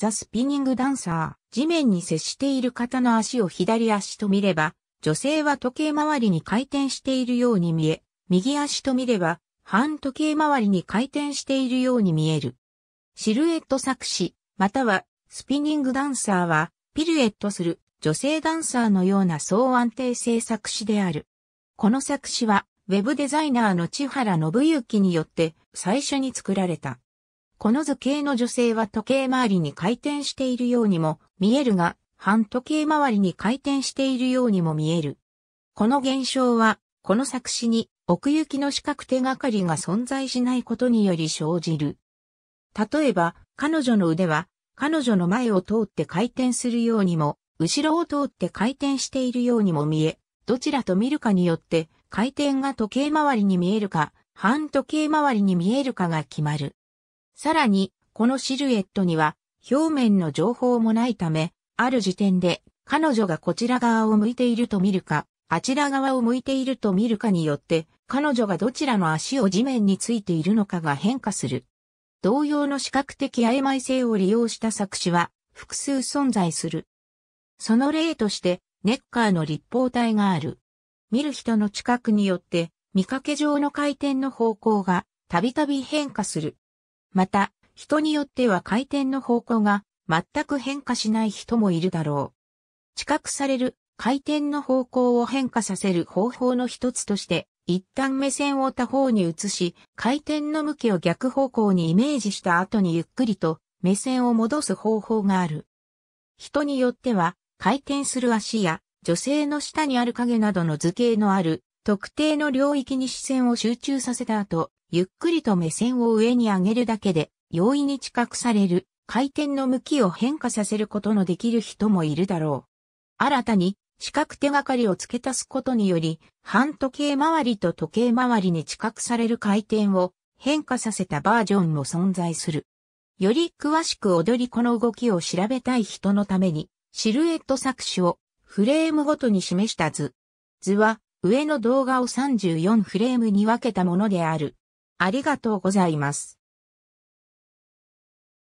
ザ・スピニング・ダンサー、地面に接している方の足を左足と見れば、女性は時計回りに回転しているように見え、右足と見れば、半時計回りに回転しているように見える。シルエット作詞、または、スピニングダンサーは、ピルエットする女性ダンサーのような相安定性作詞である。この作詞は、ウェブデザイナーの千原信之によって最初に作られた。この図形の女性は時計回りに回転しているようにも見えるが、反時計回りに回転しているようにも見える。この現象は、この作詞に奥行きの四角手がかりが存在しないことにより生じる。例えば、彼女の腕は、彼女の前を通って回転するようにも、後ろを通って回転しているようにも見え、どちらと見るかによって、回転が時計回りに見えるか、反時計回りに見えるかが決まる。さらに、このシルエットには表面の情報もないため、ある時点で彼女がこちら側を向いていると見るか、あちら側を向いていると見るかによって、彼女がどちらの足を地面についているのかが変化する。同様の視覚的曖昧性を利用した作詞は複数存在する。その例として、ネッカーの立方体がある。見る人の近くによって、見かけ上の回転の方向がたびたび変化する。また、人によっては回転の方向が全く変化しない人もいるだろう。知覚される回転の方向を変化させる方法の一つとして、一旦目線を他方に移し、回転の向きを逆方向にイメージした後にゆっくりと目線を戻す方法がある。人によっては、回転する足や女性の下にある影などの図形のある特定の領域に視線を集中させた後、ゆっくりと目線を上に上げるだけで、容易に知覚される、回転の向きを変化させることのできる人もいるだろう。新たに、視覚手がかりを付け足すことにより、半時計回りと時計回りに知覚される回転を変化させたバージョンも存在する。より詳しく踊り子の動きを調べたい人のために、シルエット作詞をフレームごとに示した図。図は上の動画を34フレームに分けたものである。ありがとうございます。